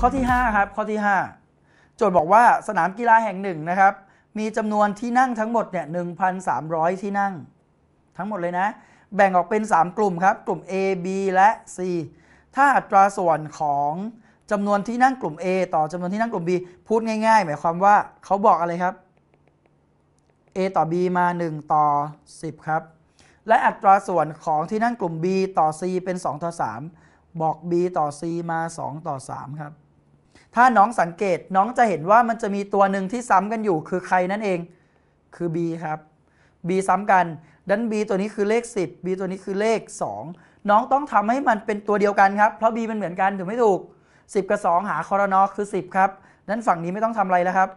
ข้อที่ 5 ครับข้อที่5โจทย์บอกว่าสนามกีฬาแห่งหนึ่งนะครับมีจำนวนที่นั่งทั้งหมดเนี่ย1,300 ที่นั่งทั้งหมดเลยนะ แบ่งออกเป็น 3 กลุ่มครับ กลุ่ม A B และ C ถ้าอัตราส่วนของจำนวนที่นั่งกลุ่ม A ต่อจำนวนที่นั่งกลุ่ม B พูดง่ายๆ หมายความว่าเขาบอกอะไรครับ A ต่อ B มา 1 ต่อ 10 ครับ และอัตราส่วนของที่นั่งกลุ่ม B ต่อ C เป็น 2 ต่อ3บอก B ต่อ C มา 2 ต่อ 3 ครับถ้าน้องสังเกต น้องจะเห็นว่ามันจะมีตัวหนึ่งที่ซ้ำกันอยู่ คือใครนั่นเอง คือ b ครับ b ซ้ำกันดัน b ตัวนี้คือเลข 10 b ตัวนี้คือเลข 2 น้องต้องทำให้มันเป็นตัวเดียวกันครับ เพราะ b มันเหมือนกันถูกไม่ถูก 10 กับ 2 หาคอรนอคือ 10 ครับดันฝั่งนี้ไม่ต้องทำอะไรแล้วครับ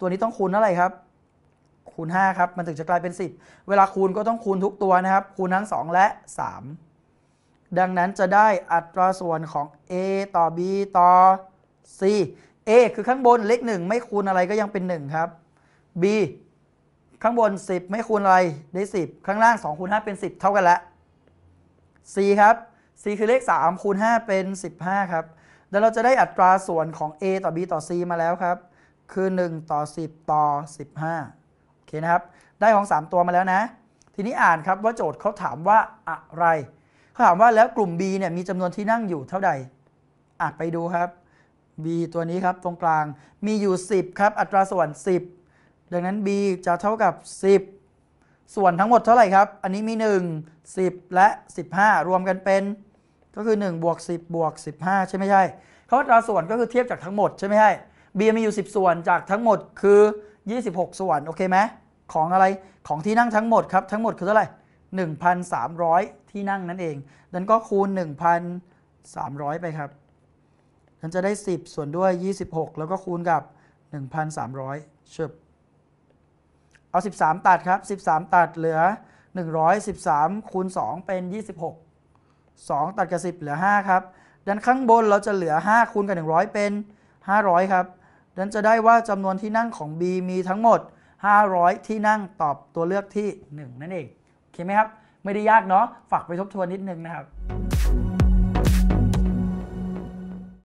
ตัวนี้ต้องคูณเท่าไหร่ครับ คูณ 5 ครับ มันถึงจะกลายเป็น 10 เวลาคูณก็ต้องคูณทุกตัวนะครับ คูณทั้ง 2 และ 3 ดังนั้นจะได้อัตราส่วนของ a ต่อ b ต่อ C A คือข้างบนเลขหนึ่งไม่คูณอะไรก็ยังเป็นหนึ่งครับ B ข้างบน 10 ไม่คูณอะไรได้ 10 ข้างล่าง2คูณ5เป็น10 เท่ากันละ C ครับ C คือเลข3คูณ5เป็น15ครับแล้วเราจะได้อัตราส่วนของ A ต่อ B ต่อ C มาแล้วครับ คือ1ต่อ10ต่อ15โอเคนะครับ ได้ของ 3 ตัวมาแล้วนะ ทีนี้อ่านครับว่าโจทย์เขาถามว่าอะไรเขาถามว่าแล้วกลุ่ม B เนี่ยมีจำนวนที่นั่งอยู่เท่าใดอ่านไปดูครับ b ตัวนี้ครับตรงกลางมีอยู่ 10 ครับอัตราส่วน 10 ดังนั้น b จะเท่ากับ 10 ส่วนทั้งหมดเท่าไหร่ครับ อันนี้มี 1 10 และ 15 รวมกันเป็น ก็คือ1บวก10บวก15 ใช่ไหมใช่เขาอัตราส่วนก็คือเทียบจากทั้งหมดใช่ไหมใช่ b มีอยู่ 10 ส่วนจากทั้งหมดคือ 26 ส่วนโอเคไหมของอะไรของที่นั่งทั้งหมดครับ ทั้งหมดคือเท่าไหร่ 1,300 ที่นั่งนั่นเองดังนั้นก็คูณ 1,300 ไปครับันจะได้ 10 ส่วนด้วย 26 แล้วก็คูณกับ 1,300ชิบเอา 13 ตัดครับ 13 ตัดเหลือ 113 คูณ 2 เป็น 26 2 ตัดกับ 10 เหลือ 5 ครับดันข้างบนเราจะเหลือ 5 คูณกับ 100 เป็น 500 ครับดันจะได้ว่าจำนวนที่นั่งของ B มีทั้งหมด 500 ที่นั่งตอบตัวเลือกที่ 1 นั่นเองโอเคไหมครับไม่ได้ยากเนาะฝากไปทบทวนนิดนึงนะครับ